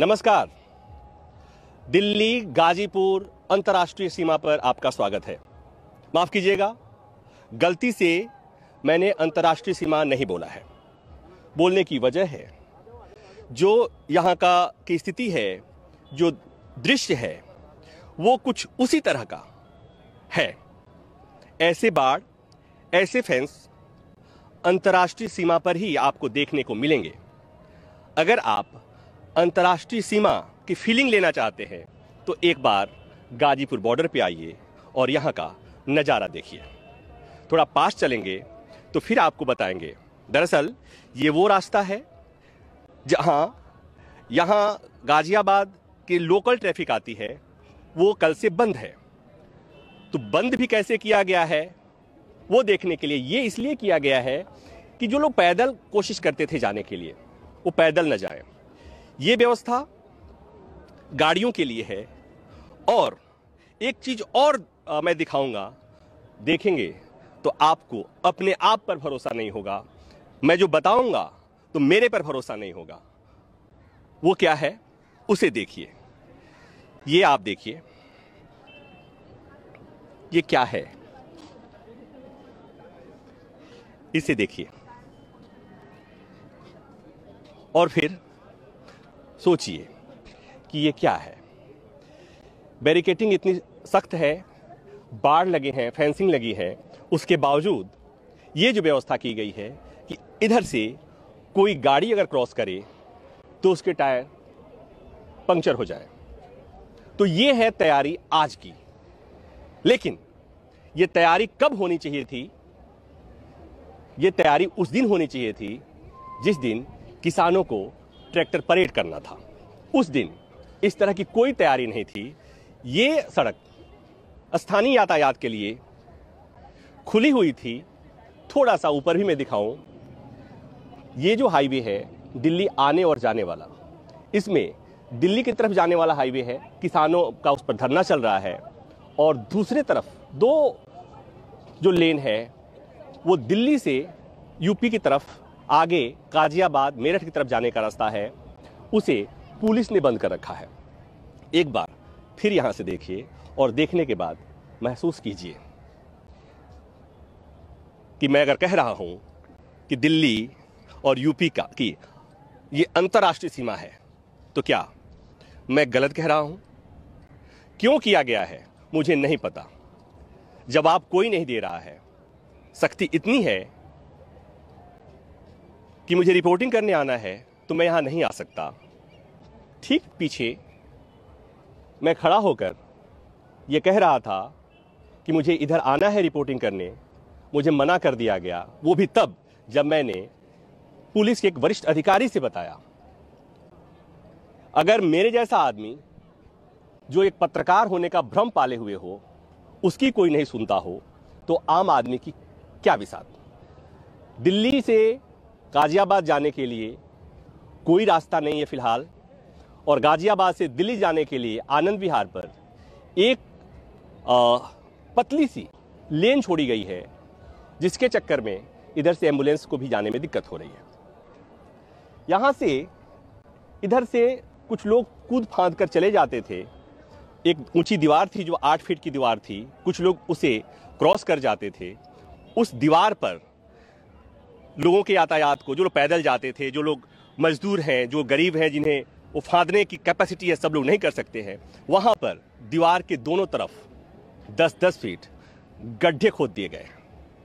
नमस्कार दिल्ली गाजीपुर अंतर्राष्ट्रीय सीमा पर आपका स्वागत है माफ कीजिएगा गलती से मैंने अंतर्राष्ट्रीय सीमा नहीं बोला है बोलने की वजह है जो यहाँ का की स्थिति है जो दृश्य है वो कुछ उसी तरह का है ऐसे बाढ़ ऐसे फेंस अंतर्राष्ट्रीय सीमा पर ही आपको देखने को मिलेंगे अगर आप अंतर्राष्ट्रीय सीमा की फीलिंग लेना चाहते हैं तो एक बार गाजीपुर बॉर्डर पे आइए और यहाँ का नज़ारा देखिए थोड़ा पास चलेंगे तो फिर आपको बताएंगे दरअसल ये वो रास्ता है जहाँ यहाँ गाजियाबाद की लोकल ट्रैफिक आती है वो कल से बंद है तो बंद भी कैसे किया गया है वो देखने के लिए ये इसलिए किया गया है कि जो लोग पैदल कोशिश करते थे जाने के लिए वो पैदल न जाएं ये व्यवस्था गाड़ियों के लिए है और एक चीज और आ, मैं दिखाऊंगा देखेंगे तो आपको अपने आप पर भरोसा नहीं होगा मैं जो बताऊंगा तो मेरे पर भरोसा नहीं होगा वो क्या है उसे देखिए ये आप देखिए ये क्या है इसे देखिए और फिर सोचिए कि ये क्या है बैरिकेटिंग इतनी सख्त है बाढ़ लगे हैं फेंसिंग लगी है उसके बावजूद ये जो व्यवस्था की गई है कि इधर से कोई गाड़ी अगर क्रॉस करे तो उसके टायर पंक्चर हो जाए तो ये है तैयारी आज की लेकिन ये तैयारी कब होनी चाहिए थी ये तैयारी उस दिन होनी चाहिए थी जिस दिन किसानों को ट्रैक्टर परेड करना था उस दिन इस तरह की कोई तैयारी नहीं थी ये सड़क स्थानीय यातायात के लिए खुली हुई थी थोड़ा सा ऊपर भी मैं दिखाऊं ये जो हाईवे है दिल्ली आने और जाने वाला इसमें दिल्ली की तरफ जाने वाला हाईवे है किसानों का उस पर धरना चल रहा है और दूसरे तरफ दो जो लेन है वो दिल्ली से यूपी की तरफ आगे गाजियाबाद मेरठ की तरफ जाने का रास्ता है उसे पुलिस ने बंद कर रखा है एक बार फिर यहां से देखिए और देखने के बाद महसूस कीजिए कि मैं अगर कह रहा हूँ कि दिल्ली और यूपी का कि ये अंतर्राष्ट्रीय सीमा है तो क्या मैं गलत कह रहा हूँ क्यों किया गया है मुझे नहीं पता जवाब कोई नहीं दे रहा है सख्ती इतनी है कि मुझे रिपोर्टिंग करने आना है तो मैं यहाँ नहीं आ सकता ठीक पीछे मैं खड़ा होकर ये कह रहा था कि मुझे इधर आना है रिपोर्टिंग करने मुझे मना कर दिया गया वो भी तब जब मैंने पुलिस के एक वरिष्ठ अधिकारी से बताया अगर मेरे जैसा आदमी जो एक पत्रकार होने का भ्रम पाले हुए हो उसकी कोई नहीं सुनता हो तो आम आदमी की क्या विसात दिल्ली से गाज़ियाबाद जाने के लिए कोई रास्ता नहीं है फ़िलहाल और गाज़ियाबाद से दिल्ली जाने के लिए आनंद विहार पर एक आ, पतली सी लेन छोड़ी गई है जिसके चक्कर में इधर से एम्बुलेंस को भी जाने में दिक्कत हो रही है यहाँ से इधर से कुछ लोग कूद फाँद कर चले जाते थे एक ऊंची दीवार थी जो आठ फीट की दीवार थी कुछ लोग उसे क्रॉस कर जाते थे उस दीवार पर लोगों के यातायात को जो लोग पैदल जाते थे जो लोग मजदूर हैं जो गरीब हैं जिन्हें वो फादने की कैपेसिटी है सब लोग नहीं कर सकते हैं वहाँ पर दीवार के दोनों तरफ दस दस फीट गड्ढे खोद दिए गए हैं